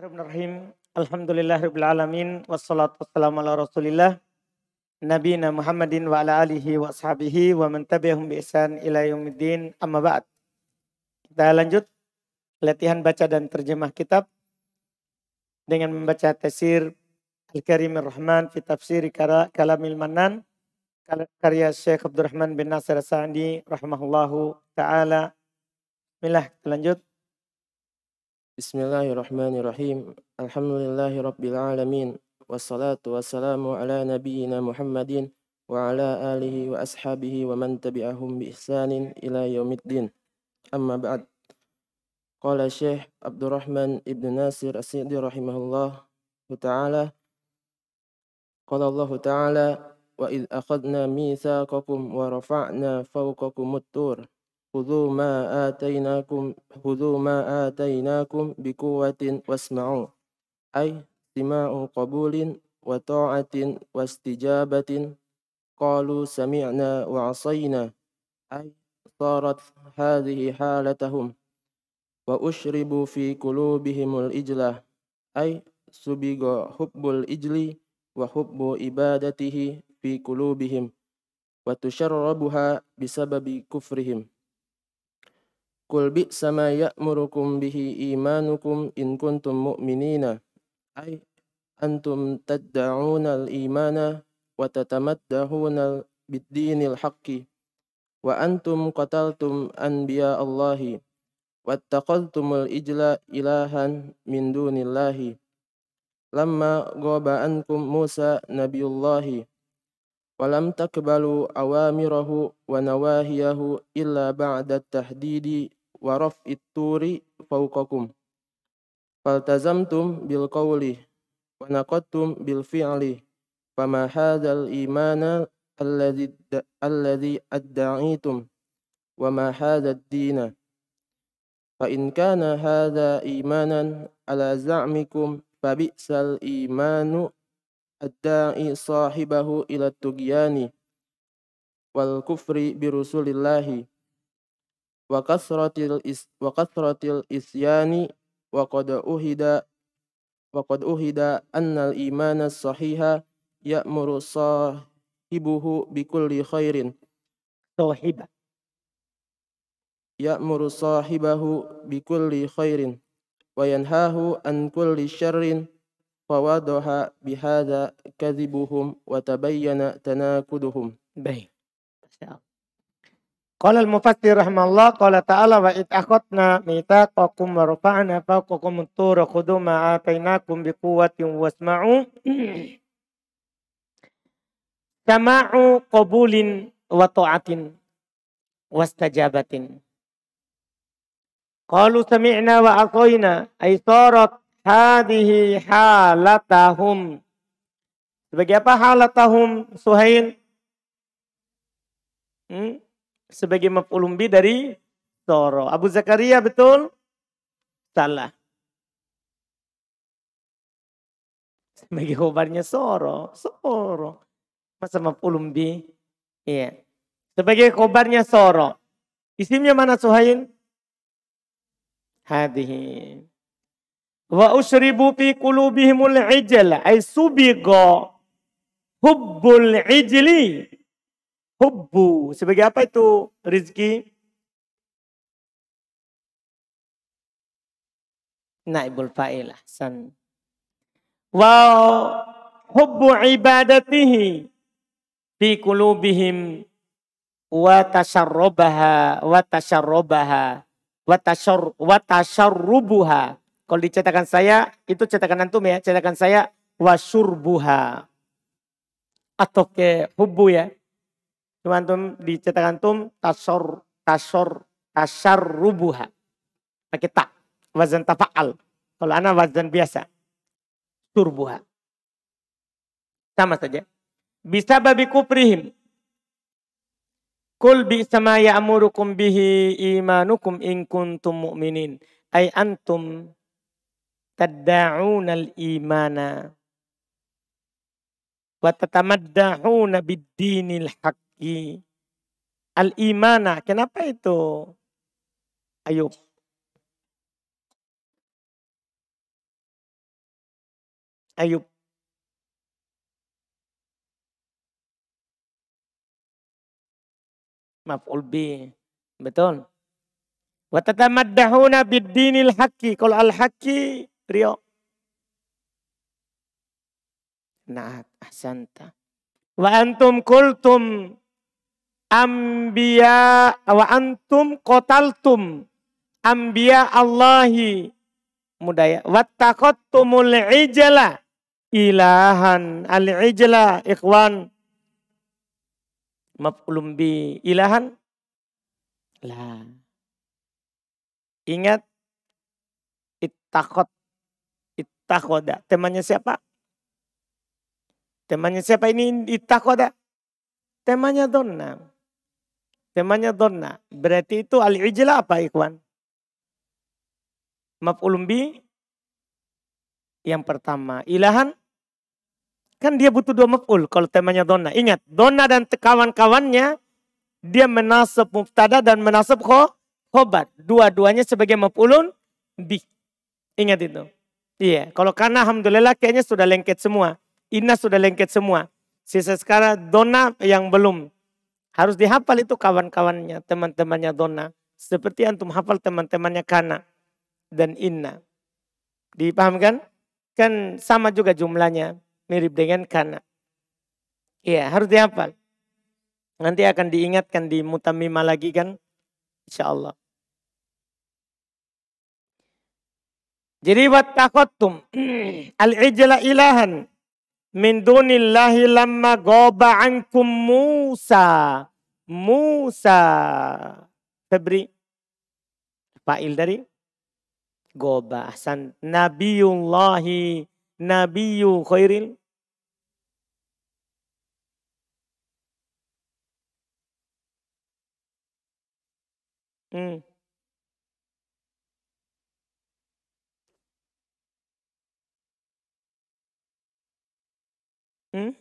Bismillahirrahmanirrahim. Alhamdulillahirrahmanirrahim. Wassalatu wassalamu ala rasulillah. Nabi Muhammadin wa ala alihi wa ashabihi wa man tabi'ahum bi ihsan ila yaumiddin amma ba'd. Kita lanjut latihan baca dan terjemah kitab dengan membaca tafsir al karim ar Rahman fi tafsir Kalamil Manan karya Syekh Abdurrahman bin Nasir Sa'di rahimahullahu taala. Milah kita lanjut. بسم الله الرحمن الرحيم الحمد لله رب العالمين والصلاة والسلام على نبينا محمد وعلى آله وأصحابه ومن تبعهم بإحسان إلى يوم الدين أما بعد قال الشيخ عبد الرحمن بن ناصر السيدي رحمه الله تعالى قال الله تعالى وإذ أخذنا ميثاقكم ورفعنا فوقكم الطور خذوا ما آتيناكم خذوا ما آتيناكم بقوة واسمعوا أي سماع قبول وطاعة واستجابة قالوا سمعنا وعصينا أي صارت هذه حالتهم وأشربوا في قلوبهم الإجلة أي سبق حب الإجل وحب عبادته في قلوبهم وتشربها بسبب كفرهم Kul bi sama ya'murukum bihi imanukum in kuntum mu'minina. Ay antum tadda'una al-imana wa tatamaddahuna bid-dinil haqqi wa antum qataltum anbiya Allahi Wa tumul ijla ilahan min dunillahi lamma ghaba ankum Musa Nabiullahi. walam takbalu أوامره wa إلا illa ba'da waraf ituri fauqakum. Faltazamtum bil qawli wa naqattum bil fi'li. Fama hadal imana alladhi alladhi adda'itum wa ma hadzal dina. Fa in kana hadza imanan ala za'mikum fa bi'sal imanu adda'i sahibahu ila tugyani wal kufri bi rasulillahi wa is wa isyani wa qad uhida wa qad uhida annal imana sahiha ya'muru sahibuhu bikulli khairin sahiba ya'muru sahibahu bikulli khairin wa yanhahu an kulli syarrin fawadaha bihada Qala al-mufassir rahimallah qala ta'ala wa id akhadna mitsaqakum wa rafa'na fawqakum at-tur khudhu ma atainakum biquwwatin wasma'u sama'u qabulin wa ta'atin wastajabatin qalu sami'na wa atoina ay sarat hadhihi halatahum sebagai apa halatahum suhail hmm? sebagai mepulumbi dari Toro. Abu Zakaria betul? Salah. Sebagai khobarnya Soro. Soro. Masa mafulum bi? Iya. Sebagai khobarnya Soro. Isimnya mana Suhain? Hadihi. Wa usribu fi kulubihimul ijla. Ay subigo. Hubbul ijli Hubbu. Sebagai apa itu rizki? Naibul fa'il ahsan. Wa hubbu ibadatihi fi kulubihim wa tasarrubaha wa tasarrubaha wa tasar wa tasarrubuha. Kalau dicetakan saya itu cetakan antum ya, cetakan saya wasurbuha atau ke hubu ya Cuma antum dicetakan tum antum tasor tasor tasar rubuha. Pakai tak. Wazan tafa'al. Kalau anak wazan biasa. Turbuha. Sama saja. Bisa babi kuprihim. Kul bi sama amurukum bihi imanukum in kuntum mu'minin. Ay antum al imana. Wa tatamadda'una bid dinil haqq lagi. Al-imana. Kenapa itu? Ayo. Ayo. Maf'ul bi. Betul. Wa tatamaddahuna bid-dinil haqqi. Kalau al-haqqi, Rio. nah ahsanta. Wa antum kultum Ambiya wa antum kotaltum. Ambiya Allahi. Mudaya. Wattakottumul ijala. Ilahan. Al-ijala ikhwan. Maf'ulum bi ilahan. Lah. Ingat. Ittakot. itakoda Temannya siapa? Temannya siapa ini? itakoda temannya donna. Temanya donna. Berarti itu al-ijla apa ikhwan? maaf ulumbi yang pertama. Ilahan kan dia butuh dua maf'ul kalau temanya donna. Ingat, donna dan kawan-kawannya dia menasab muftada dan menasab khobar. Dua-duanya sebagai maf'ulun bi. Ingat itu. Iya, kalau karena alhamdulillah kayaknya sudah lengket semua. Inna sudah lengket semua. Sisa sekarang dona yang belum. Harus dihafal itu kawan-kawannya, teman-temannya dona. Seperti antum hafal teman-temannya kana dan inna. Dipahamkan? Kan sama juga jumlahnya, mirip dengan kana. Iya, harus dihafal. Nanti akan diingatkan di mutamimah lagi kan? Insya Allah. Jadi wat takotum al ijla ilahan من دون الله لما غاب عنكم موسى موسى فبري فايل داري غاب أحسن نبي الله نبي خير Mm. Hmm?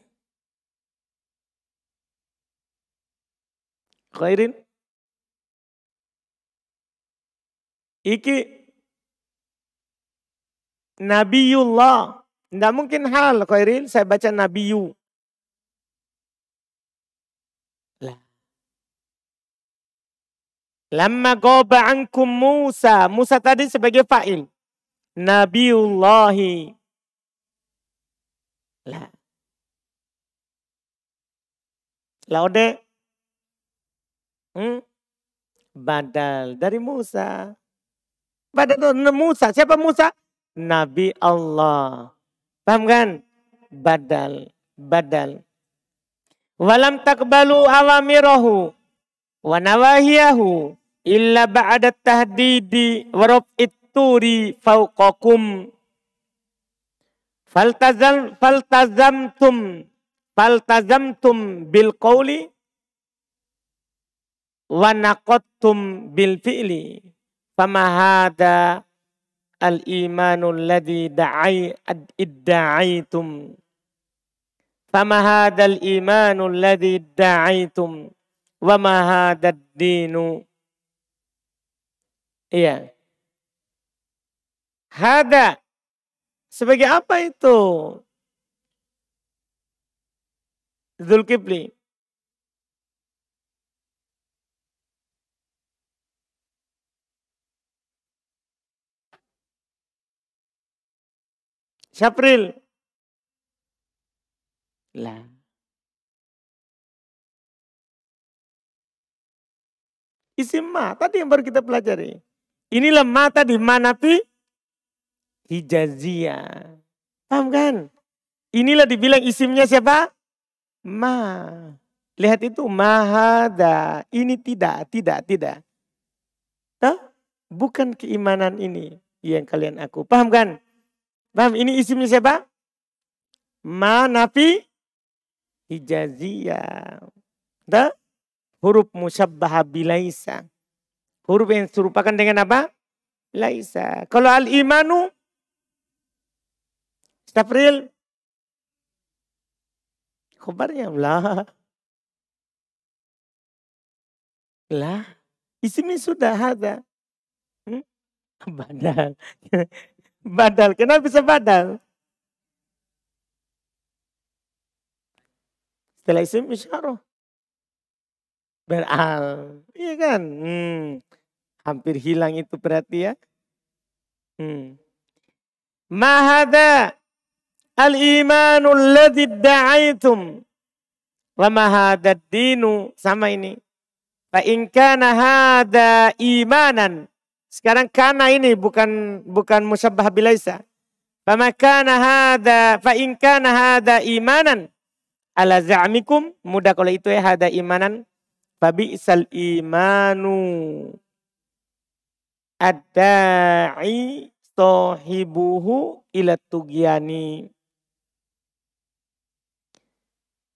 khairin iki Nabiullah tidak mungkin hal khairin saya baca Nabiyu lah Lama goba ankum Musa. Musa tadi sebagai fa'il. Nabiullahi. Lah. Laude hmm, badal dari Musa. Badal dari Musa. Siapa Musa? Nabi Allah. Paham kan? Badal. Badal. Walam takbalu awamirahu Wanawahiyahu. illa ba'da tahdidi Warob raf'it fauqakum. fawqakum faltazam tum. فالتزمتم بالقول ونقضتم بالفعل فما هذا الإيمان الذي دعي ادعيتم فما هذا الإيمان الذي ادعيتم وما هذا الدين يا هذا sebagai apa itu Zulkifli. Syafril. Lah. Isim ma, tadi yang baru kita pelajari. Inilah mata di mana pi? Hijaziyah. Paham kan? Inilah dibilang isimnya siapa? ma. Lihat itu mahada. Ini tidak, tidak, tidak. Hah? Bukan keimanan ini yang kalian aku. Paham kan? Paham? Ini isimnya siapa? Ma nafi hijaziyah. Dah? Huruf musyabbaha bilaisa. Huruf yang serupakan dengan apa? Laisa. Kalau al-imanu, Stafril. Kobarnya lah. Lah, isimnya sudah ada. Hmm? Badal. badal. Kenapa bisa badal? Setelah isim isyarah. Beral. Iya kan? Hmm. Hampir hilang itu berarti ya. Hmm. Mahada al imanul alladhi da'aitum. Lama hadad dinu. Sama ini. Fa in kana hada imanan. Sekarang kana ini bukan bukan musabbah bilaisa. Fa kana hada fa in kana hada imanan ala za'mikum mudah kalau itu ya hada imanan fa bi'sal imanu ad-da'i sahibuhu ila tugyani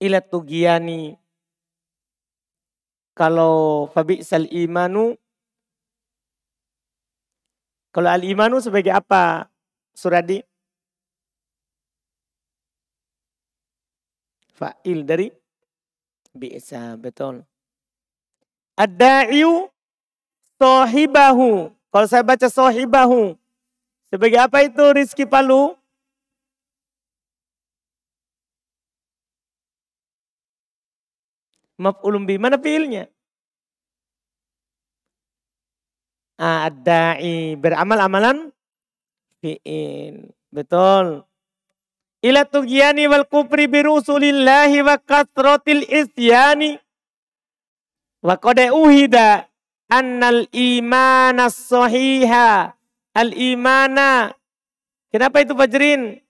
ila tugiani. Kalau sal imanu. Kalau al-imanu sebagai apa suradi? Fa'il dari bi'sa, betul. Ad-da'iu sohibahu. Kalau saya baca sohibahu. Sebagai apa itu rizki palu? Maf'ulun bih. Mana fiilnya? Ah, ad-da'i Beramal amalan fiil. Betul. Ila tugyani wal kufri bi rusulillahi wa kasrotil isyani. Wa qad uhida annal imana sahiha. Al imana. Kenapa itu Fajrin?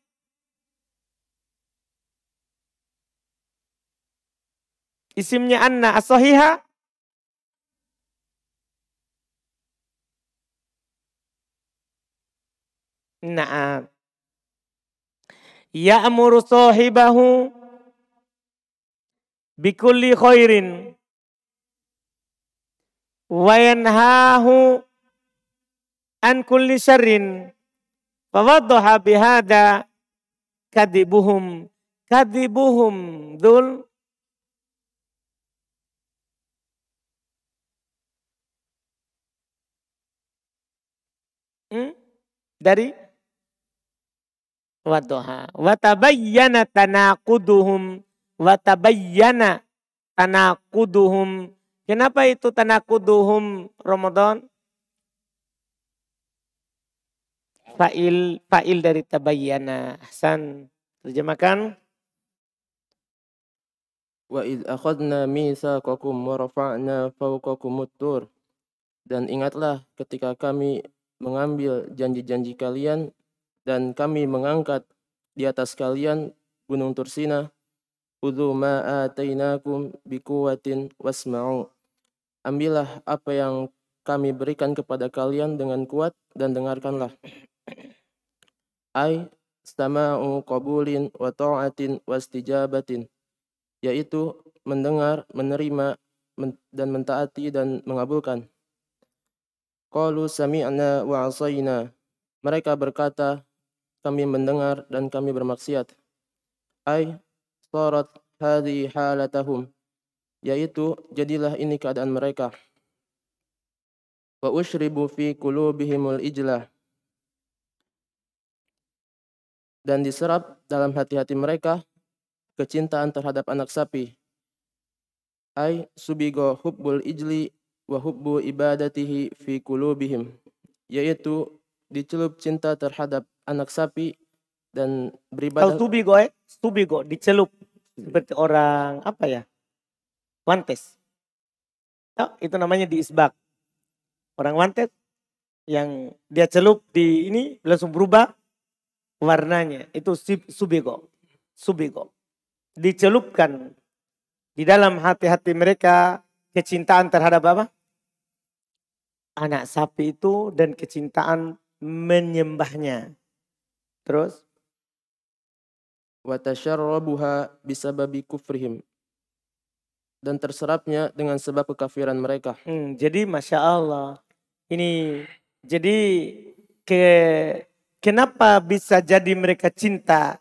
Isimnya Anna as-sahiha Naam. Ya'muru sahibahu bikulli khairin wa yanhahu an kulli syarrin fawaddaha bihada kadibuhum kadibuhum dul hmm, dari wadoha. Watabayyana tanakuduhum. Watabayyana tanakuduhum. Kenapa itu tanakuduhum Ramadan? Fa'il, fa'il dari tabayyana. Ahsan, terjemahkan. وَإِذْ أَخَذْنَا مِيثَاقَكُمْ وَرَفَعْنَا فَوْقَكُمُ الطُّورَ Dan ingatlah ketika kami mengambil janji-janji kalian dan kami mengangkat di atas kalian gunung Tursina Udhu ma'atainakum bikuwatin wasma'u. Ambillah apa yang kami berikan kepada kalian dengan kuat dan dengarkanlah. Ay stama'u qabulin wa ta'atin wastijabatin. Yaitu mendengar, menerima, men dan mentaati dan mengabulkan. Qalu sami'na wa asayna. Mereka berkata, kami mendengar dan kami bermaksiat. Ay, sarat hadi halatahum. Yaitu, jadilah ini keadaan mereka. Wa ushribu fi kulubihimul ijlah. Dan diserap dalam hati-hati mereka kecintaan terhadap anak sapi. Ay, subigo hubbul ijli wa hubbu ibadatihi fi kulubihim, yaitu dicelup cinta terhadap anak sapi dan beribadah kalau go eh go dicelup seperti orang apa ya wantes oh, itu namanya di isbak orang wantes yang dia celup di ini langsung berubah warnanya itu subigo subigo dicelupkan di dalam hati-hati mereka kecintaan terhadap apa? Anak sapi itu dan kecintaan menyembahnya. Terus Watasyarrabuha bisababi kufrihim dan terserapnya dengan sebab kekafiran mereka. Hmm, jadi masya Allah ini jadi ke kenapa bisa jadi mereka cinta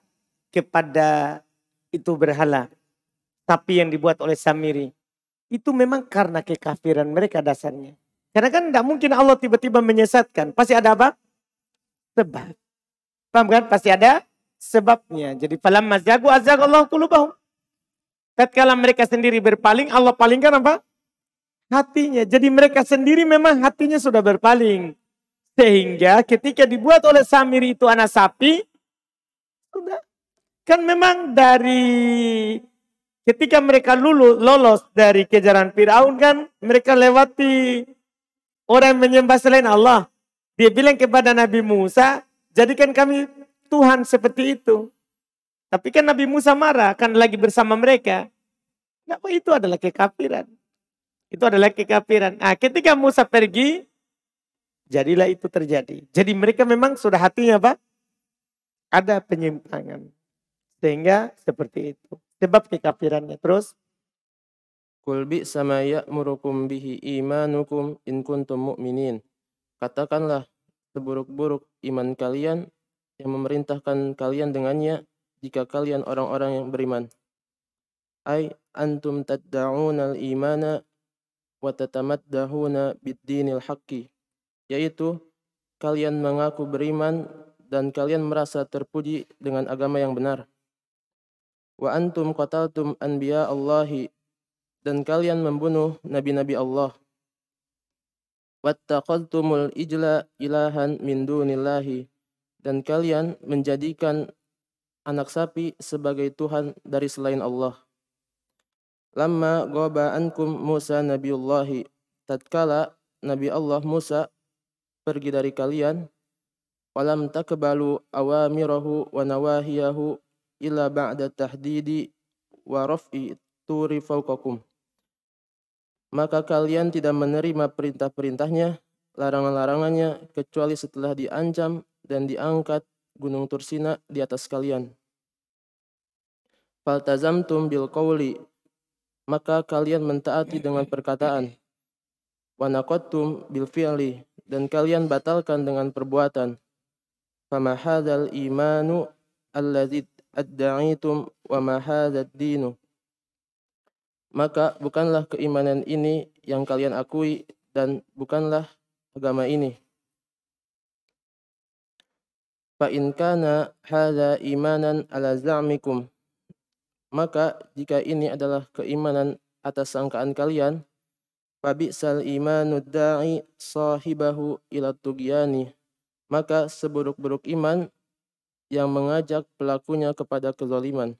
kepada itu berhala tapi yang dibuat oleh Samiri itu memang karena kekafiran mereka dasarnya. Karena kan tidak mungkin Allah tiba-tiba menyesatkan. Pasti ada apa? Sebab. Paham kan? Pasti ada sebabnya. Jadi falam mazjagu Allah kulubahum. Tatkala mereka sendiri berpaling, Allah palingkan apa? Hatinya. Jadi mereka sendiri memang hatinya sudah berpaling. Sehingga ketika dibuat oleh Samiri itu anak sapi, sudah. Kan memang dari Ketika mereka lulus, lolos dari kejaran Fir'aun kan, mereka lewati orang menyembah selain Allah. Dia bilang kepada Nabi Musa, jadikan kami Tuhan seperti itu. Tapi kan Nabi Musa marah, kan lagi bersama mereka. Kenapa itu adalah kekafiran? Itu adalah kekafiran. Ah, ketika Musa pergi, jadilah itu terjadi. Jadi mereka memang sudah hatinya apa? Ada penyimpangan. Sehingga seperti itu sebab kekafirannya. Terus kulbi sama ya murukum bihi imanukum in kuntum mu'minin. Katakanlah seburuk-buruk iman kalian yang memerintahkan kalian dengannya jika kalian orang-orang yang beriman. Ai antum al imana wa tatamaddahuna bid-dinil haqqi. Yaitu kalian mengaku beriman dan kalian merasa terpuji dengan agama yang benar. Wa antum qataltum anbiya Allahi dan kalian membunuh nabi-nabi Allah. Wattaqadtumul ijla ilahan min dunillahi dan kalian menjadikan anak sapi sebagai Tuhan dari selain Allah. Lama goba ankum Musa Nabiullahi tatkala Nabi Allah Musa pergi dari kalian walam takbalu awamirahu wa nawahiyahu illa ba'da tahdidi wa raf'i turi fawqakum. Maka kalian tidak menerima perintah-perintahnya, larangan-larangannya, kecuali setelah diancam dan diangkat gunung Tursina di atas kalian. Faltazamtum bil qawli, maka kalian mentaati dengan perkataan. wanakotum bil fi'li, dan kalian batalkan dengan perbuatan. Famahadal imanu alladzi ad-da'itum wa ma hadzal dinu maka bukanlah keimanan ini yang kalian akui dan bukanlah agama ini fa in kana hadza imanan ala za'mikum maka jika ini adalah keimanan atas sangkaan kalian Fabisal imanud da'i sahibahu ila tugyani. Maka seburuk-buruk iman yang mengajak pelakunya kepada kezaliman.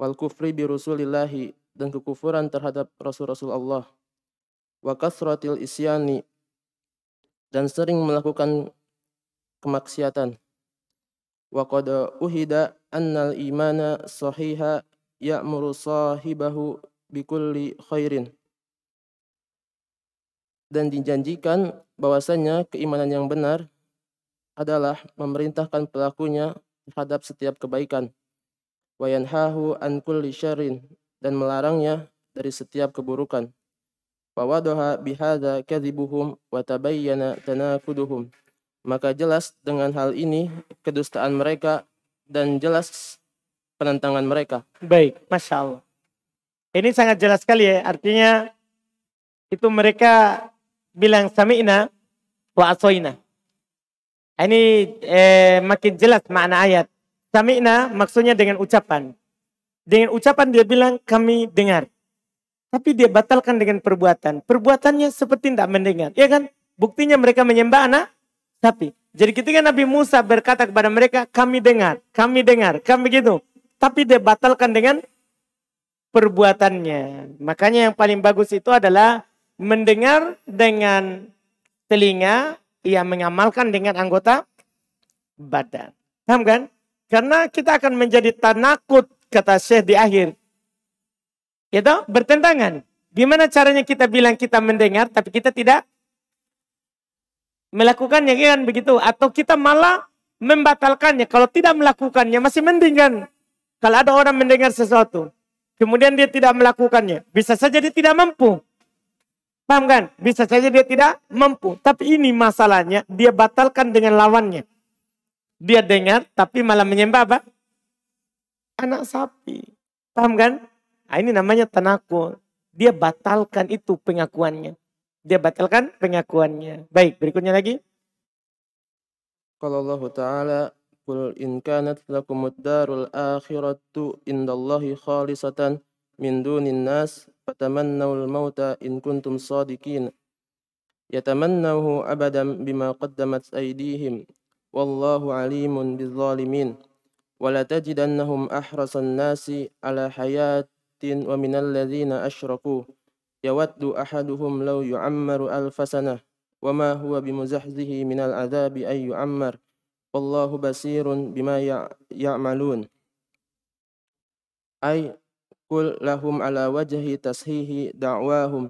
Wal kufri bi rusulillahi dan kekufuran terhadap rasul-rasul Allah. Wa kasratil isyani dan sering melakukan kemaksiatan. Wa qad uhida annal imana sahiha ya'muru sahibahu bikulli khairin. Dan dijanjikan bahwasanya keimanan yang benar adalah memerintahkan pelakunya terhadap setiap kebaikan Wayanhahu an kulli syarrin dan melarangnya dari setiap keburukan wa wadaha bihadza kadhibuhum wa tabayyana tanakuduhum maka jelas dengan hal ini kedustaan mereka dan jelas penentangan mereka baik masya Allah ini sangat jelas sekali ya artinya itu mereka bilang sami'na wa asoina ini eh, makin jelas makna ayat. Sami'na maksudnya dengan ucapan. Dengan ucapan dia bilang kami dengar. Tapi dia batalkan dengan perbuatan. Perbuatannya seperti tidak mendengar. Ya kan? Buktinya mereka menyembah anak sapi. Jadi ketika Nabi Musa berkata kepada mereka, kami dengar, kami dengar, kami gitu. Tapi dia batalkan dengan perbuatannya. Makanya yang paling bagus itu adalah mendengar dengan telinga, ia mengamalkan dengan anggota badan. Paham kan? Karena kita akan menjadi tanakut kata Syekh di akhir. Itu ya Bertentangan. Gimana caranya kita bilang kita mendengar tapi kita tidak melakukannya iya kan begitu atau kita malah membatalkannya kalau tidak melakukannya masih mendingan. kalau ada orang mendengar sesuatu kemudian dia tidak melakukannya bisa saja dia tidak mampu Paham kan? Bisa saja dia tidak mampu. Tapi ini masalahnya, dia batalkan dengan lawannya. Dia dengar, tapi malah menyembah apa? Anak sapi. Paham kan? Nah, ini namanya tenaku. Dia batalkan itu pengakuannya. Dia batalkan pengakuannya. Baik, berikutnya lagi. Kalau Allah Ta'ala Kul in kanat lakumud darul akhiratu indallahi khalisatan min dunin nas فتمنوا الموت إن كنتم صادقين يتمنوه أبدا بما قدمت أيديهم والله عليم بالظالمين ولتجدنهم أحرص الناس على حياة ومن الذين أشركوا يود أحدهم لو يعمر ألف سنة وما هو بمزحزه من العذاب أن يعمر والله بصير بما يعملون أي قل لهم على وجه تصحيح دعواهم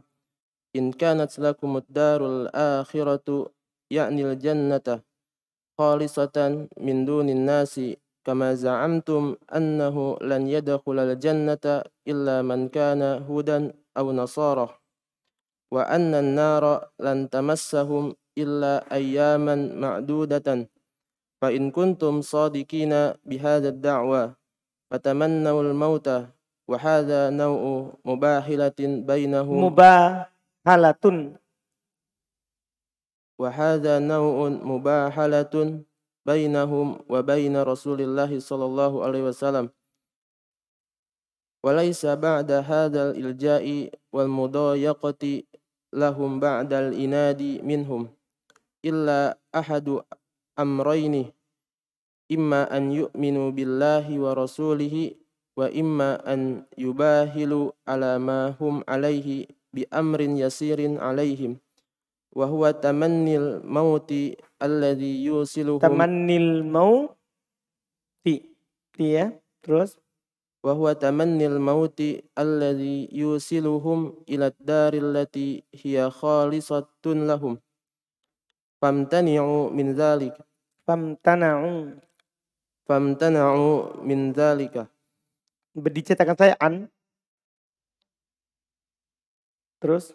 إن كانت لكم الدار الآخرة يعني الجنة خالصة من دون الناس كما زعمتم أنه لن يدخل الجنة إلا من كان هودا أو نصارى وأن النار لن تمسهم إلا أياما معدودة فإن كنتم صادقين بهذا الدعوى فتمنوا الموت وهذا نوع مباهلة بينهم مباهلة وهذا نوع مباهلة بينهم وبين رسول الله صلى الله عليه وسلم وليس بعد هذا الإلجاء والمضايقة لهم بعد الإناد منهم إلا أحد أمرين إما أن يؤمنوا بالله ورسوله wa imma an yubahilu ala ma alaihi bi amrin yasirin alaihim wa tamannil mauti alladhi yusiluhum terus lahum famtana'u famtana'u dicetakan saya an. Terus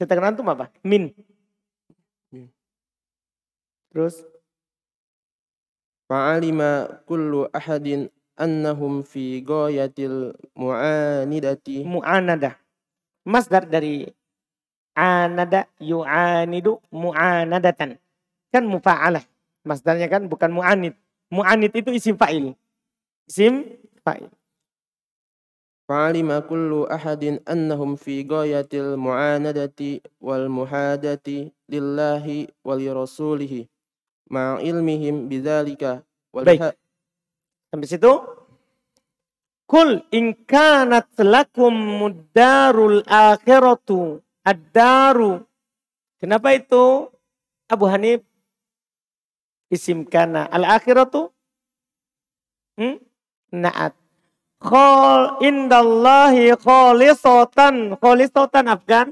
cetakan antum apa? Min. Terus Fa'alima kullu ahadin annahum fi goyatil mu'anidati. Mu'anada. Masdar dari anada yu'anidu mu'anadatan. Kan mufa'alah. Masdarnya kan bukan mu'anid. Mu'anid itu isim fa'il. Isim fa'il. فعلم كل أحد أنهم في غاية المعاندة والمحادة لله ولرسوله مع علمهم بذلك Baik. Sampai situ. Kul in kanat lakum muddarul akhiratu ad-daru. Kenapa itu Abu Hanif isim kana al-akhiratu? Hmm? Naat. Khol indallahi kholisotan. Kholisotan Afgan.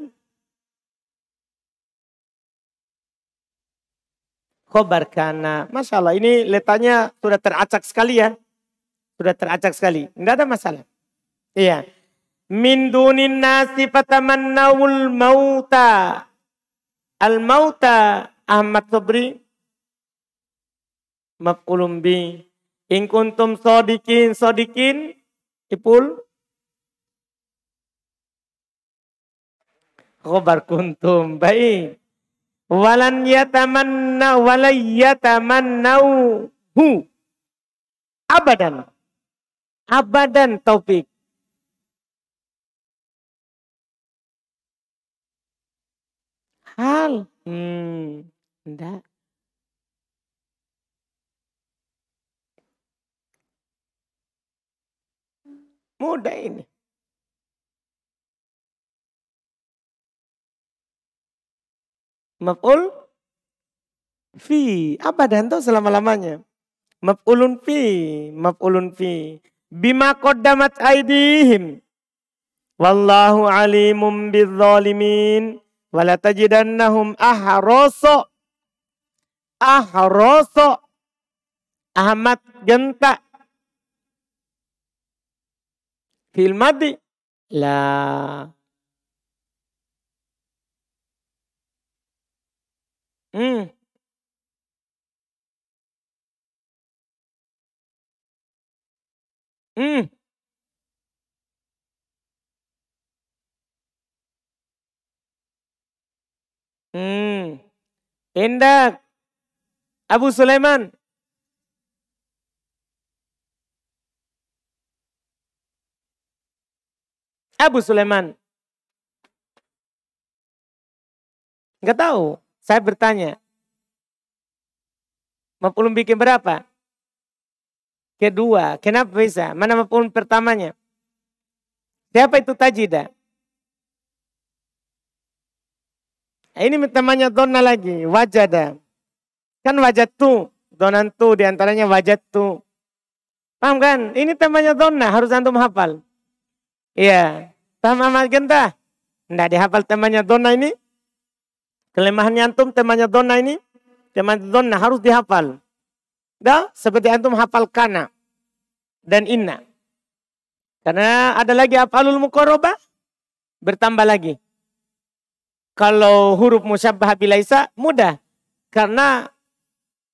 Khobar kana. Masya Allah ini letaknya sudah teracak sekali ya. Sudah teracak sekali. Tidak ada masalah. Iya. Min dunin nasi fatamannawul mauta. Al mauta Ahmad Sobri. Maf'ulum In kuntum sodikin sodikin Tipul. Khobar kuntum. Baik. Walan yatamanna walay hu Abadan. Abadan topik. Hal. Hmm. Enggak. muda ini. Maf'ul fi. Apa danto selama-lamanya? Maf'ulun fi. Maf'ulun fi. Bima qaddamat aidihim. Wallahu alimum bidzalimin. Walatajidannahum ahroso. Ahroso. Ahmad gentak في المد لا مم. مم. مم. Indah. Abu Sulaiman. Abu Sulaiman. Enggak tahu. Saya bertanya. Mapulun bikin berapa? Kedua. Kenapa bisa? Mana mapulun pertamanya? Siapa itu tajida? Nah, ini temannya dona lagi, wajada. Kan wajah tuh donan tuh diantaranya wajah tu. Paham kan? Ini temannya dona, harus antum hafal. Iya. Paham amal genta? Tidak dihafal temannya dona ini? Kelemahan antum temannya dona ini? Teman dona harus dihafal. Da? seperti antum hafal kana dan inna. Karena ada lagi hafalul mukoroba bertambah lagi. Kalau huruf musyabbah bilaisa mudah karena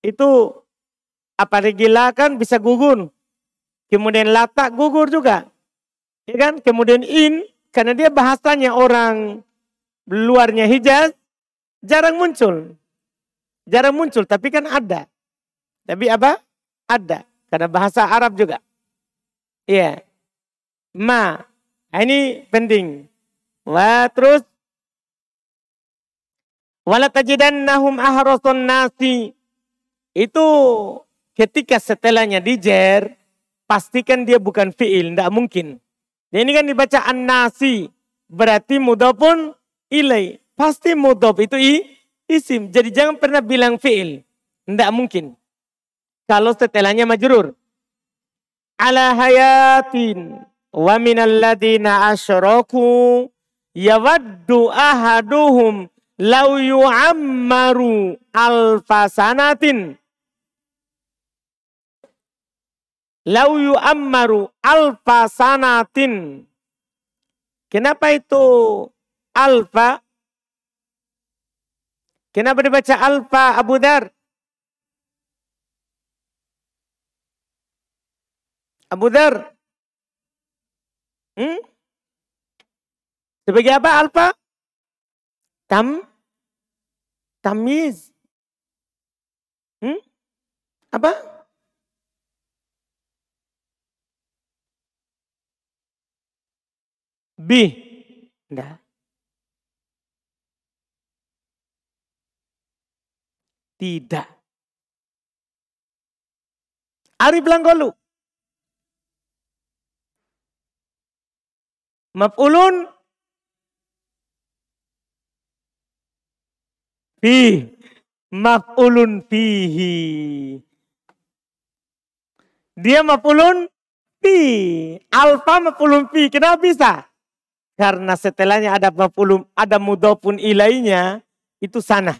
itu apa gila kan bisa gugur. Kemudian latak gugur juga. Ya kan? Kemudian in karena dia bahasanya orang luarnya Hijaz jarang muncul. Jarang muncul, tapi kan ada. Tapi apa? Ada. Karena bahasa Arab juga. Iya. Ma. Nah ini penting. Wah, terus Walatajidannahum ahrasun nasi. Itu ketika setelahnya dijer, pastikan dia bukan fi'il, tidak mungkin. Ini kan dibaca an-nasi. Berarti pun ilai. Pasti mudah itu i, isim. Jadi jangan pernah bilang fi'il. Tidak mungkin. Kalau setelahnya majurur Ala hayatin wa minal ladina asyraku yawaddu ahaduhum lau yu'ammaru alfasanatin Lau yu'ammaru alfa sanatin. Kenapa itu alfa? Kenapa dibaca alfa Abu Dar? Abu Dar. Hmm? Sebagai apa alfa? Tam Tamiz? Hmm? Apa? B, Enggak. Tidak. Arif Langgolu. Maf'ulun fi maf'ulun fihi. Dia maf'ulun fi. Alfa maf'ulun fi. Kenapa bisa? Karena setelahnya ada mafulum, ada mudofun ilainya, itu sana.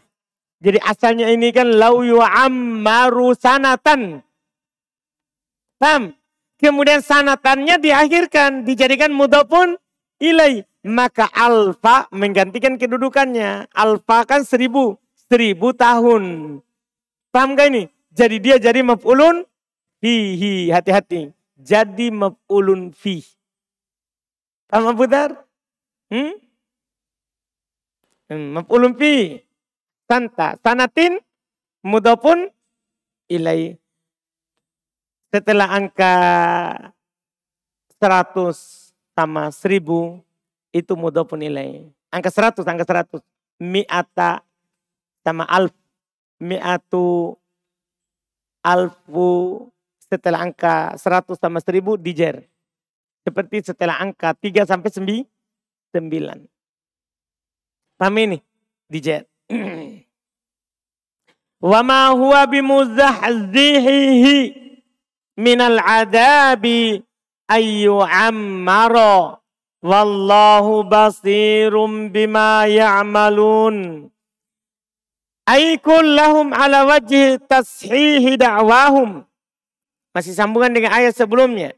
Jadi asalnya ini kan lau yu'ammaru sanatan. Paham? Kemudian sanatannya diakhirkan, dijadikan pun ilai. Maka alfa menggantikan kedudukannya. Alfa kan seribu, seribu tahun. Paham gak ini? Jadi dia jadi maf'ulun fihi. Hati-hati. Jadi maf'ulun fihi. Paham Abu Hmm? Maf'ulun fi. Santa. Sanatin mudapun ilai. Setelah angka seratus sama seribu itu mudapun ilai. Angka seratus angka 100. Mi'ata sama alf. Mi'atu alfu setelah angka seratus sama seribu dijer. Seperti setelah angka tiga sampai 9 Rame nih di Wa ma huwa bimuzahzihihi minal adabi ayyu ammaro. wallahu basirum bima ya'malun. Aikul lahum ala wajhi tashihi da'wahum. Masih sambungan dengan ayat sebelumnya.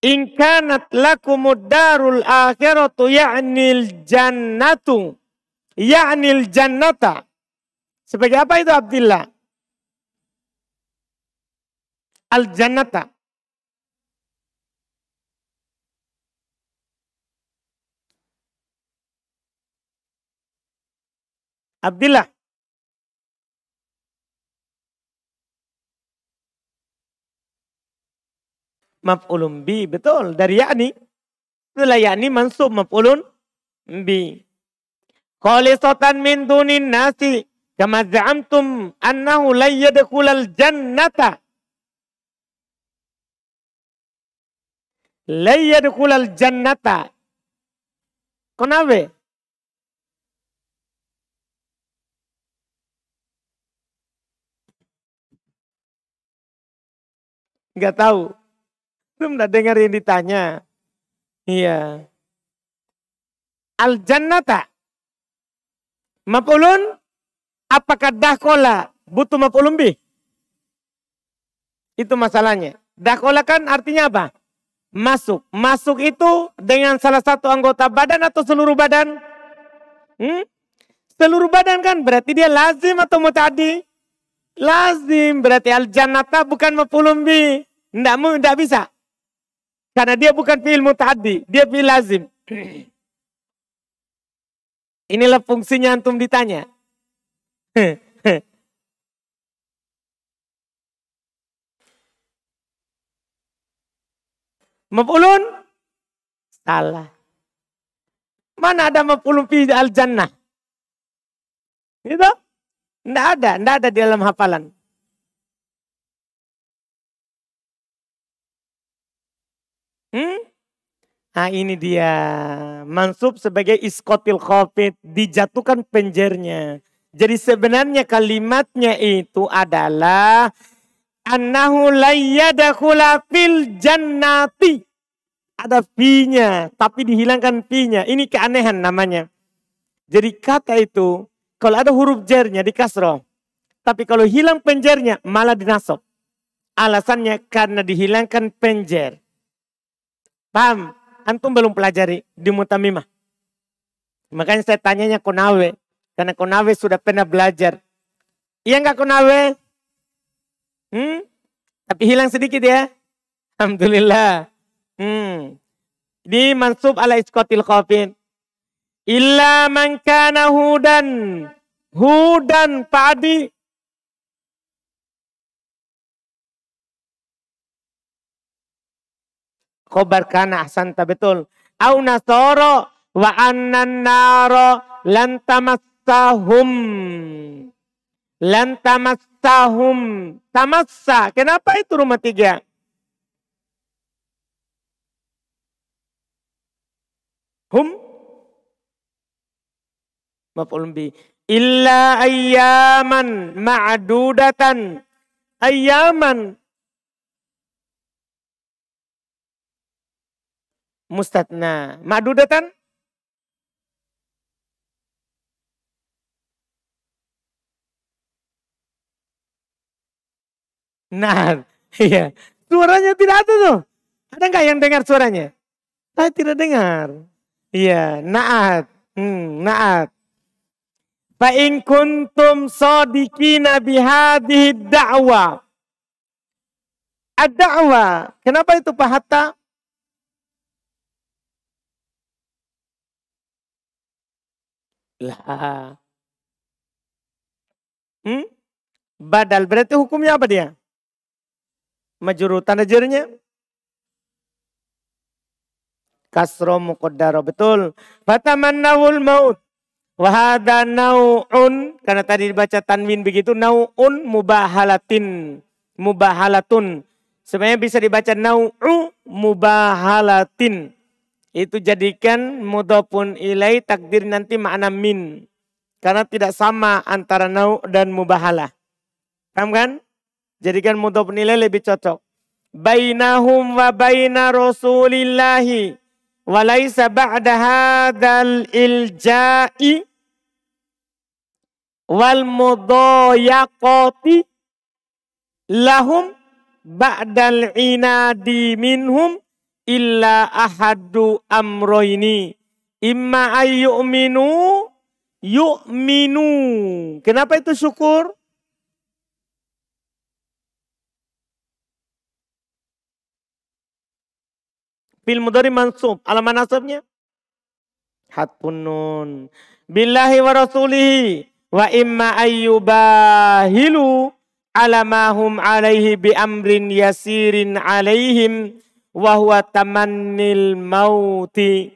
In kanat lakumud darul akhiratu ya'ni jannatu. ya'ni jannata. Sebagai apa itu Abdullah? Al jannata. Abdullah. maf'ulun bi. Betul, dari yakni. Itulah yakni mansub maf'ulun bi. Khalisatan min dunin nasi. Kama za'amtum annahu lan yadkhulal jannata. Lan yadkhulal jannata. Kenapa? Enggak tahu. Belum enggak dengar yang ditanya. Iya. Al jannata. Mapulun. Apakah dahkola butuh mapulun bi? Itu masalahnya. Dakola kan artinya apa? Masuk. Masuk itu dengan salah satu anggota badan atau seluruh badan? Hmm? Seluruh badan kan berarti dia lazim atau mau tadi. Lazim berarti al jannata bukan mapulun bi. Enggak, ndak bisa. Karena dia bukan fi'il mutahaddi, dia fi'il lazim. Inilah fungsinya antum ditanya. Mepulun? salah. Mana ada mepulun fi al-jannah? Itu? Tidak ada, tidak ada di dalam hafalan. Nah ini dia. Mansub sebagai iskotil khafid. Dijatuhkan penjernya. Jadi sebenarnya kalimatnya itu adalah. Annahu layyadakula fil jannati. Ada fi-nya. Tapi dihilangkan fi-nya. Ini keanehan namanya. Jadi kata itu. Kalau ada huruf jernya di kasroh. Tapi kalau hilang penjernya malah dinasob. Alasannya karena dihilangkan penjer. Paham? Antum belum pelajari di Mutamimah. Makanya saya tanyanya Konawe. Karena Konawe sudah pernah belajar. Iya nggak Konawe? Hmm? Tapi hilang sedikit ya. Alhamdulillah. Hmm. Di mansub ala iskotil khafin. Illa man kana hudan. Hudan padi khobar kana ahsanta betul. Au nasoro wa annan naro lan tamassahum. Lan tamassahum. Tamassa. Kenapa itu rumah tiga? Hum. Maf'ulun Illa ayyaman ma'adudatan. Ayyaman mustatna. Ma'dudatan? Nah, nah iya. Suaranya tidak ada tuh. Ada nggak yang dengar suaranya? Saya tidak dengar. Iya, naat. Hmm, naat. Fa in kuntum sadiqina bihadhihi da'wa. Ad-da'wa. Kenapa itu pahata? Lah. Hmm? Badal berarti hukumnya apa dia? Majuru tanda jernya? Kasro mukodaro betul. naul maut. Wahada nau'un. Karena tadi dibaca tanwin begitu. Nau'un mubahalatin. Mubahalatun. Sebenarnya bisa dibaca nau'u mubahalatin itu jadikan mudhafun ilai takdir nanti makna min. Karena tidak sama antara nau dan mubahalah. Paham kan? Jadikan mudhafun ilai lebih cocok. Bainahum wa baina rasulillahi walaysa ba'da hadal ilja'i wal mudayaqati lahum ba'dal inadi minhum illa ahadu amroini imma ayyuminu yu'minu kenapa itu syukur fil mudari mansub alamat nasabnya Hat punun. billahi wa rasulihi wa imma ayyubahilu alamahum alaihi bi amrin yasirin alaihim wahwa tamannil mauti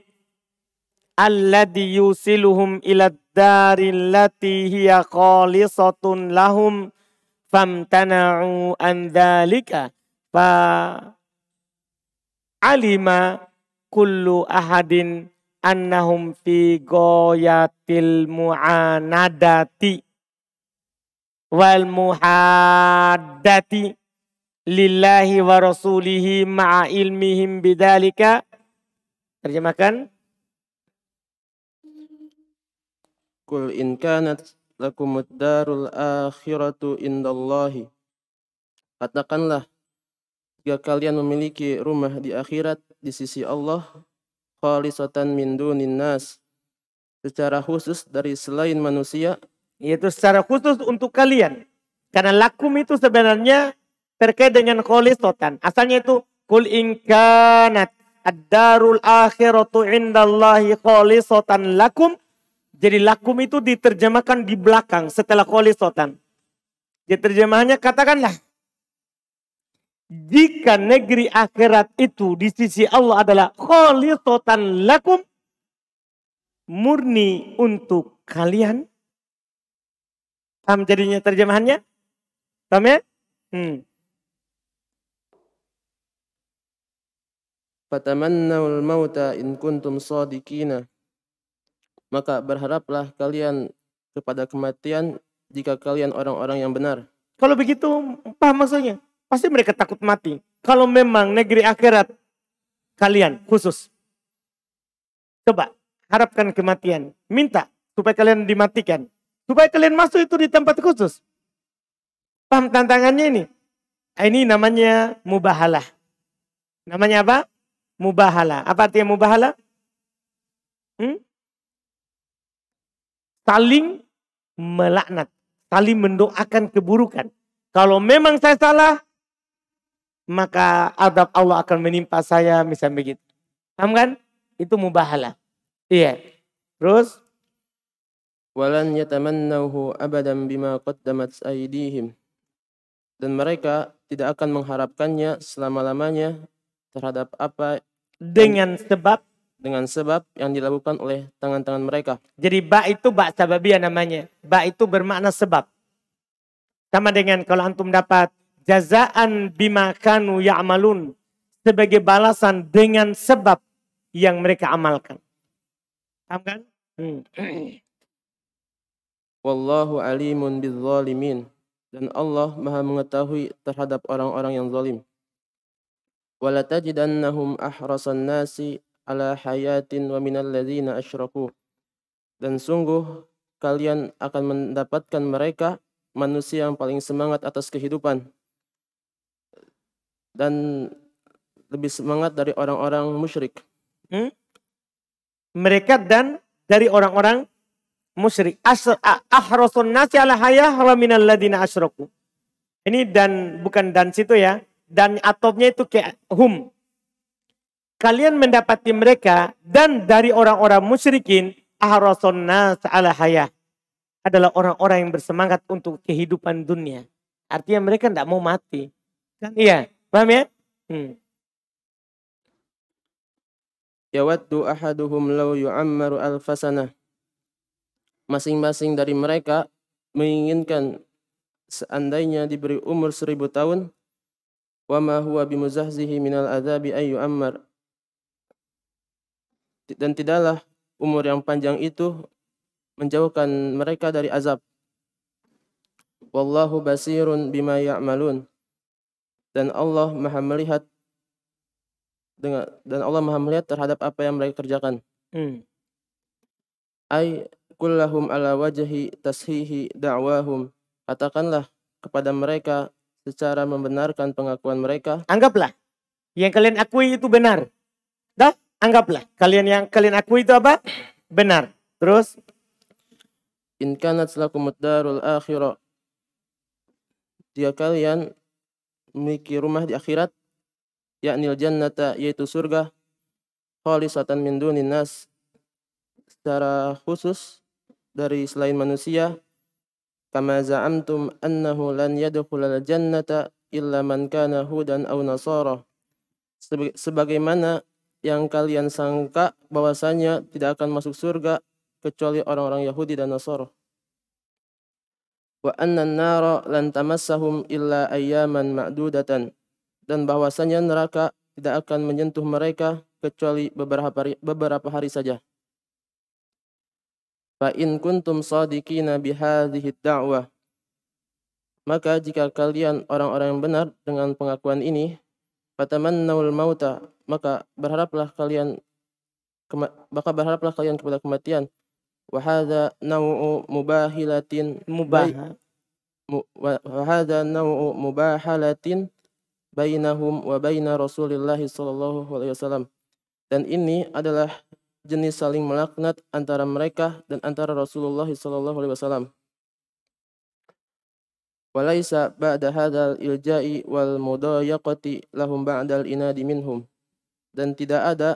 alladhi yusiluhum ila daril lati hiya khalisatun lahum famtana'u an dhalika fa alima kullu ahadin annahum fi goyatil mu'anadati wal muhaddati lillahi wa rasulihi ma'a ilmihim bidalika. Terjemahkan. Kul in kanat lakumud darul akhiratu indallahi. Katakanlah, jika kalian memiliki rumah di akhirat di sisi Allah, khalisatan min dunin nas, secara khusus dari selain manusia. Yaitu secara khusus untuk kalian. Karena lakum itu sebenarnya terkait dengan kholisotan. Asalnya itu kul ingkanat ad-darul akhiratu indallahi kholisotan lakum. Jadi lakum itu diterjemahkan di belakang setelah kholisotan. Jadi terjemahannya katakanlah jika negeri akhirat itu di sisi Allah adalah kholisotan lakum murni untuk kalian. Paham jadinya terjemahannya? Paham ya? Hmm. fatamannawul mauta in kuntum sadiqina. Maka berharaplah kalian kepada kematian jika kalian orang-orang yang benar. Kalau begitu, paham maksudnya? Pasti mereka takut mati. Kalau memang negeri akhirat kalian khusus. Coba harapkan kematian. Minta supaya kalian dimatikan. Supaya kalian masuk itu di tempat khusus. Paham tantangannya ini? Ini namanya mubahalah. Namanya apa? Mubahala. Apa artinya mubahala? Hmm? Saling melaknat. Saling mendoakan keburukan. Kalau memang saya salah, maka adab Allah akan menimpa saya, misalnya begitu. Paham kan? Itu mubahala. Iya. Terus walan yatamannahu abadan bima qaddamat aydihim. Dan mereka tidak akan mengharapkannya selama-lamanya terhadap apa dengan sebab dengan sebab yang dilakukan oleh tangan-tangan mereka. Jadi ba itu ba sababiyah namanya. Ba itu bermakna sebab. Sama dengan kalau antum dapat jazaan bimakanu ya ya'malun sebagai balasan dengan sebab yang mereka amalkan. Paham kan? Hmm. Wallahu alimun bizzalimin. Dan Allah maha mengetahui terhadap orang-orang yang zalim. ولتجدنهم أحرص الناس ala hayatin wa minal أشركوا. Dan sungguh kalian akan mendapatkan mereka manusia yang paling semangat atas kehidupan. Dan lebih semangat dari orang-orang musyrik. Hmm? Mereka dan dari orang-orang musyrik. Ahrasun nasi ala hayah wa minal ladzina Ini dan bukan dan situ ya dan atopnya itu ke hum. Kalian mendapati mereka dan dari orang-orang musyrikin ahrason ala adalah orang-orang yang bersemangat untuk kehidupan dunia. Artinya mereka tidak mau mati. Kan? Iya, paham ya? Hmm. Yawaddu ahaduhum law yu'ammaru alfasana. Masing-masing dari mereka menginginkan seandainya diberi umur seribu tahun وما هو بمزهزه من minal adzabi ayu ammar dan tidaklah umur yang panjang itu menjauhkan mereka dari azab wallahu basirun bima ya'malun dan Allah Maha melihat dengan dan Allah Maha melihat terhadap apa yang mereka kerjakan hmm. kullahum ala wajhi tashihi da'wahum katakanlah kepada mereka secara membenarkan pengakuan mereka. Anggaplah yang kalian akui itu benar. Dah, anggaplah kalian yang kalian akui itu apa? Benar. Terus in kanat lakumud darul akhirah dia kalian memiliki rumah di akhirat yakni jannata yaitu surga khalisatan min dunin nas secara khusus dari selain manusia kama za'amtum annahu lan al jannata illa man kana hudan aw nasara sebagaimana yang kalian sangka bahwasanya tidak akan masuk surga kecuali orang-orang Yahudi dan Nasara wa anna an-nara lan tamassahum illa ayyaman ma'dudatan dan bahwasanya neraka tidak akan menyentuh mereka kecuali beberapa hari, beberapa hari saja Fa in kuntum sadiqina bihadhihi da'wah. Maka jika kalian orang-orang yang benar dengan pengakuan ini, fatamannaul mauta, maka berharaplah kalian maka berharaplah kalian kepada kematian. Wa hadza naw'u mubahilatin mubah. Wa hadza naw'u mubahalatin bainahum wa baina Rasulillah sallallahu alaihi wasallam. Dan ini adalah jenis saling melaknat antara mereka dan antara Rasulullah sallallahu alaihi wasallam. Walaisa ba'da hadal ilja'i wal mudayaqati lahum ba'dal inadi minhum. Dan tidak ada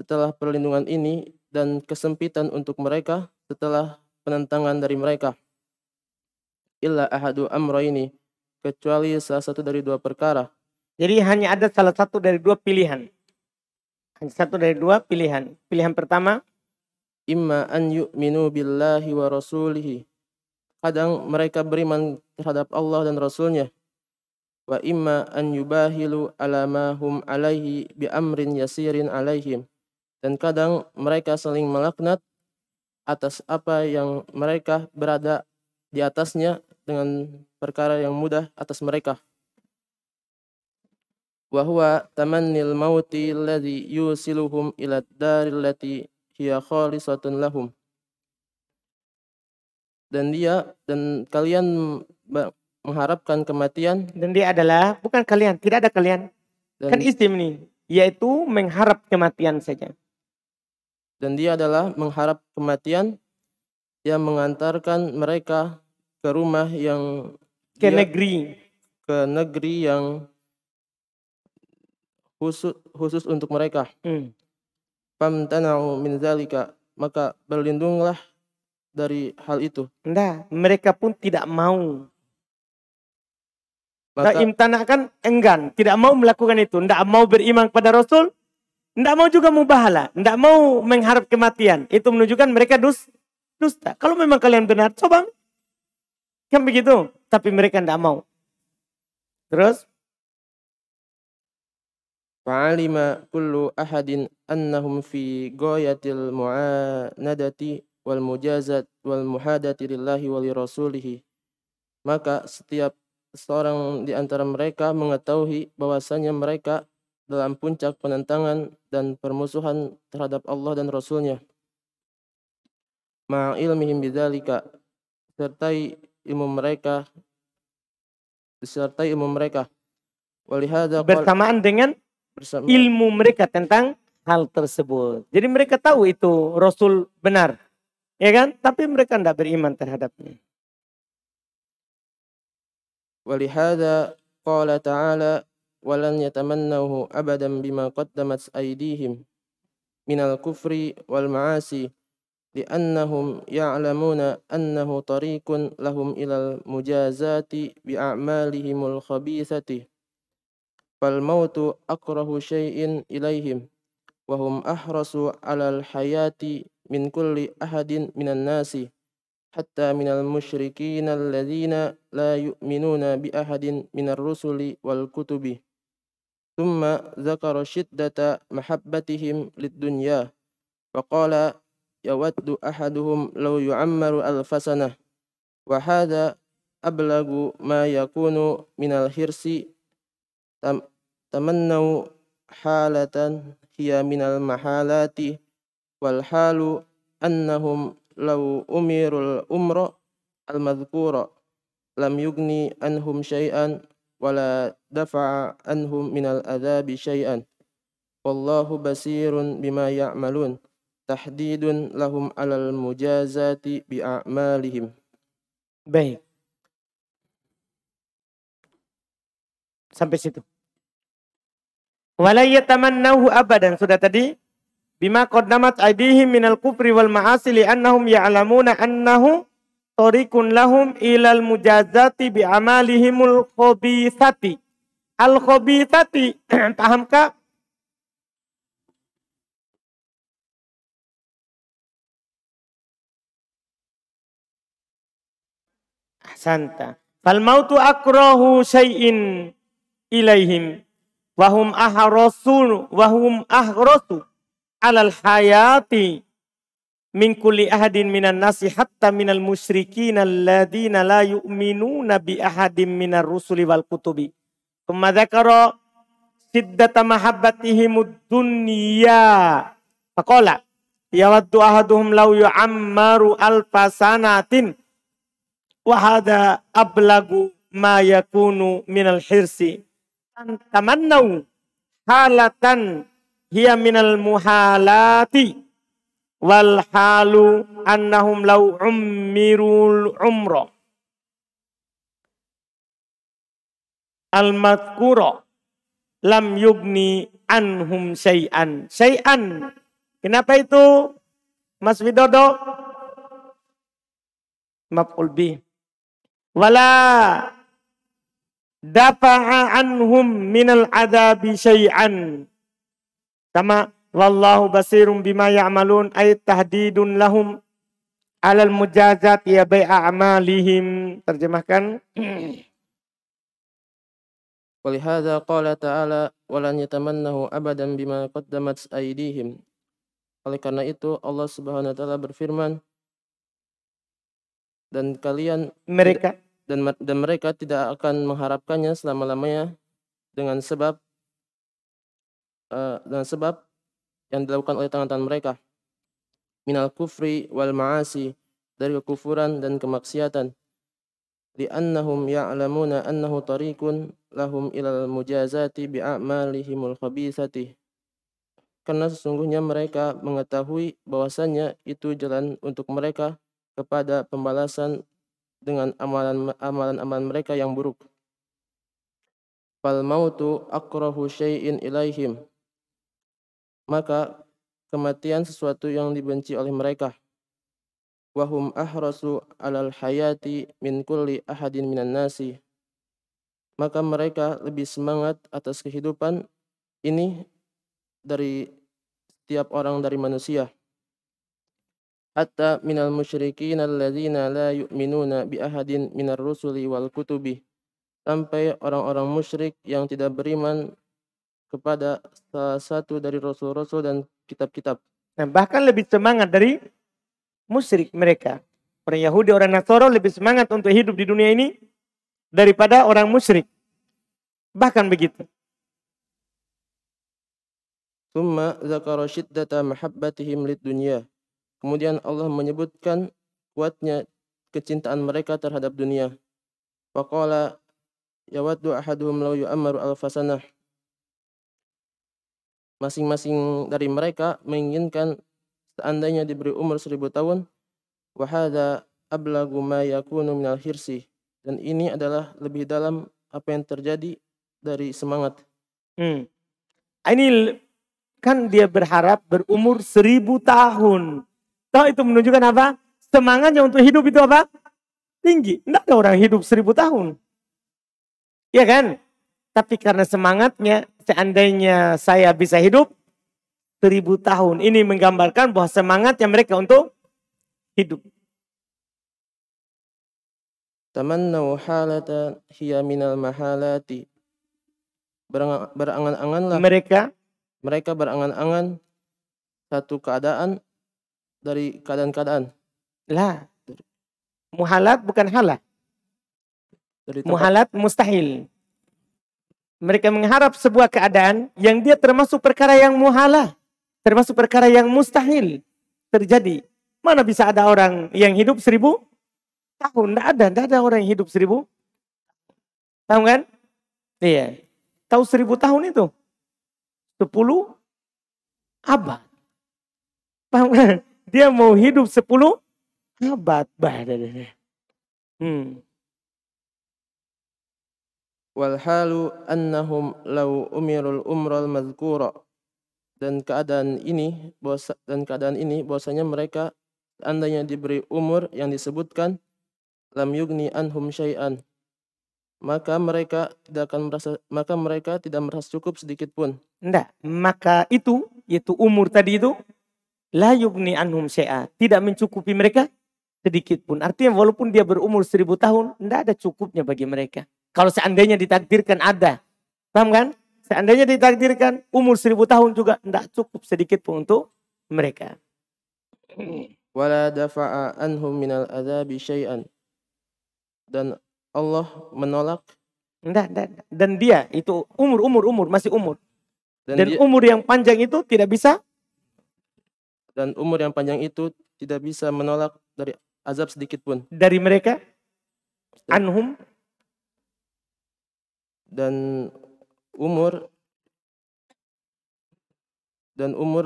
setelah perlindungan ini dan kesempitan untuk mereka setelah penentangan dari mereka. Illa ahadu amroini. Kecuali salah satu dari dua perkara. Jadi hanya ada salah satu dari dua pilihan. Satu dari dua pilihan. Pilihan pertama. Imma an yu'minu billahi wa rasulihi. Kadang mereka beriman terhadap Allah dan Rasulnya. Wa imma an yubahilu alamahum alaihi bi amrin yasirin alaihim. Dan kadang mereka saling melaknat atas apa yang mereka berada di atasnya dengan perkara yang mudah atas mereka wa tamannil mauti alladhi yusiluhum ila ad-dari hiya khalisatun lahum dan dia dan kalian mengharapkan kematian dan dia adalah bukan kalian tidak ada kalian dan, kan istim ini yaitu mengharap kematian saja dan dia adalah mengharap kematian yang mengantarkan mereka ke rumah yang ke dia, negeri ke negeri yang khusus khusus untuk mereka. pam hmm. tanau min zalika, maka berlindunglah dari hal itu. Nah, mereka pun tidak mau. Maka, imtana kan enggan, tidak mau melakukan itu, tidak mau beriman kepada Rasul, tidak mau juga mubahala, tidak mau mengharap kematian. Itu menunjukkan mereka dus, dusta. Kalau memang kalian benar, coba. Kan begitu. Tapi mereka tidak mau. Terus? fa'alima kullu ahadin annahum fi goyatil mu'anadati wal mujazat wal muhadati lillahi wa rasulihi. Maka setiap seorang di antara mereka mengetahui bahwasanya mereka dalam puncak penentangan dan permusuhan terhadap Allah dan Rasulnya. ilmihim bidalika sertai ilmu mereka disertai ilmu mereka. Walihada bersamaan dengan bersama. ilmu mereka tentang hal tersebut. Jadi mereka tahu itu Rasul benar. Ya kan? Tapi mereka tidak beriman terhadapnya. Walihada qala ta'ala walan yatamannahu abadan bima qaddamat aydihim minal kufri wal ma'asi li'annahum ya'lamuna annahu tariqun lahum ilal mujazati bi'a'malihimul khabithati فالموت أكره شيء إليهم وهم أحرص على الحياة من كل أحد من الناس حتى من المشركين الذين لا يؤمنون بأحد من الرسل والكتب ثم ذكر شدة محبتهم للدنيا فقال يود أحدهم لو يعمر ألف سنة وهذا أبلغ ما يكون من الحرص tamannau halatan hiya minal mahalati wal halu annahum law umirul umra al madhkura lam yugni anhum syai'an wala dafa'a anhum minal adzabi syai'an wallahu basirun bima ya'malun tahdidun lahum alal mujazati bi a'malihim baik sampai situ abad abadan. Sudah tadi. Bima qaddamat aidihim minal kufri wal ma'asi li'annahum ya'lamuna annahu torikun lahum ilal mujazati bi amalihimul khobisati. Al khobisati, pahamkah? Santa. Fal mautu akrohu syai'in ilaihim wahum ahrasu wahum ahrasu alal hayati min kulli ahadin minan nasi hatta minal musyrikin alladziina la yu'minuna bi ahadin minar rusuli wal kutubi. Thumma dzakara siddata mahabbatihimud dunya. Faqala yawaddu ahaduhum law yu'ammaru alfa sanatin wa hada ablagu ma yakunu minal hirsi tamannau halatan hiya minal muhalati wal halu annahum lau ummirul umrah al madkura lam yugni anhum syai'an syai'an kenapa itu Mas Widodo maf'ul bih wala dafa'a anhum minal adabi syai'an kama wallahu basirum bima ya'malun ay tahdidun lahum alal mujazat ya bai'a a'malihim terjemahkan Walihada qala ta'ala walan yatamannahu abadan bima qaddamat aydihim. Oleh karena itu Allah Subhanahu wa taala berfirman dan kalian mereka dan dan mereka tidak akan mengharapkannya selama-lamanya dengan sebab uh, dengan sebab yang dilakukan oleh tangan-tangan mereka minal kufri wal ma'asi dari kekufuran dan kemaksiatan li'annahum ya'lamuna annahu tariqun lahum ilal mujazati bi'amalihimul khabisati. karena sesungguhnya mereka mengetahui bahwasannya itu jalan untuk mereka kepada pembalasan dengan amalan-amalan mereka yang buruk. Fal mautu akrahu syai'in ilaihim. Maka kematian sesuatu yang dibenci oleh mereka. Wahum ahrasu alal hayati min kulli ahadin minan nasi. Maka mereka lebih semangat atas kehidupan ini dari setiap orang dari manusia hatta minal musyrikin alladzina la yu'minuna bi ahadin minar rusuli wal kutubi sampai orang-orang musyrik yang tidak beriman kepada salah satu dari rasul-rasul dan kitab-kitab. Nah, bahkan lebih semangat dari musyrik mereka. Orang Yahudi, orang Nasoro lebih semangat untuk hidup di dunia ini daripada orang musyrik. Bahkan begitu. Summa zakara syiddata mahabbatihim lid dunya Kemudian Allah menyebutkan kuatnya kecintaan mereka terhadap dunia. Waqala yawaddu ahaduhum law yu'ammaru alfasanah. Masing-masing dari mereka menginginkan seandainya diberi umur seribu tahun. Wahada ablagu ma yakunu minal hirsi. Dan ini adalah lebih dalam apa yang terjadi dari semangat. Hmm. Ini kan dia berharap berumur seribu tahun. Tahu itu menunjukkan apa? Semangatnya untuk hidup itu apa? Tinggi. Tidak ada orang hidup seribu tahun. Iya kan? Tapi karena semangatnya, seandainya saya bisa hidup seribu tahun. Ini menggambarkan bahwa semangatnya mereka untuk hidup. Tamannau halata hiya minal mahalati. Berangan, berangan-anganlah. Mereka. Mereka berangan-angan satu keadaan dari keadaan-keadaan? Lah, muhalat bukan halat. Dari Muhalat mustahil. Mereka mengharap sebuah keadaan yang dia termasuk perkara yang muhalah. Termasuk perkara yang mustahil terjadi. Mana bisa ada orang yang hidup seribu tahun? Tidak ada, tidak ada orang yang hidup seribu. Tahu kan? Iya. Tahu seribu tahun itu? Sepuluh abad. Paham kan? Dia mau hidup 10 abad. Bah, hmm. Walhalu annahum lau umirul umral mazkura. Dan keadaan ini bahwa dan keadaan ini bahwasanya mereka andainya diberi umur yang disebutkan lam yugni anhum syai'an maka mereka tidak akan merasa maka mereka tidak merasa cukup sedikit pun. Nda. maka itu yaitu umur tadi itu La yugni anhum syai'a. Tidak mencukupi mereka sedikit pun. Artinya walaupun dia berumur seribu tahun, tidak ada cukupnya bagi mereka. Kalau seandainya ditakdirkan ada. Paham kan? Seandainya ditakdirkan umur seribu tahun juga tidak cukup sedikit pun untuk mereka. Wala dafa'a anhum minal adabi syai'an. Dan Allah menolak. Tidak, tidak. Dan dia itu umur, umur, umur, masih umur. Dan, dan dia, umur yang panjang itu tidak bisa dan umur yang panjang itu tidak bisa menolak dari azab sedikit pun. Dari mereka? Anhum? Dan umur dan umur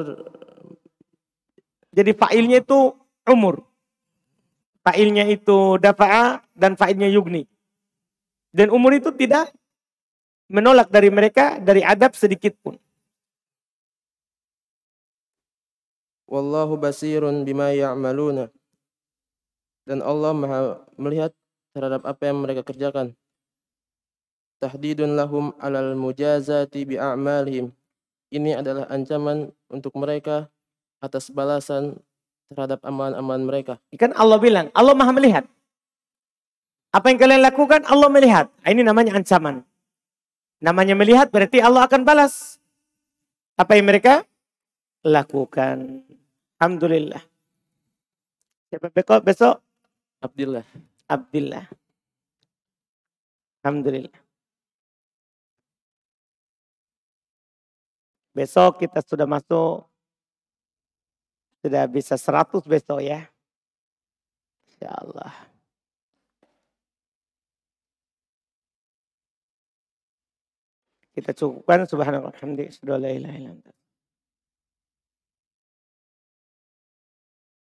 jadi failnya itu umur. Failnya itu dafa'a dan failnya yugni. Dan umur itu tidak menolak dari mereka dari adab sedikit pun. Wallahu basirun bima ya'maluna. Dan Allah maha melihat terhadap apa yang mereka kerjakan. Tahdidun lahum alal mujazati bi'amalihim. Ini adalah ancaman untuk mereka atas balasan terhadap amalan-amalan mereka. Ikan Allah bilang, Allah maha melihat. Apa yang kalian lakukan, Allah melihat. Nah, ini namanya ancaman. Namanya melihat berarti Allah akan balas. Apa yang mereka lakukan. Alhamdulillah. Siapa besok? Besok? Abdillah. Abdillah. Alhamdulillah. Besok kita sudah masuk sudah bisa 100 besok ya. Insya Allah. Kita cukupkan subhanallah. Alhamdulillah.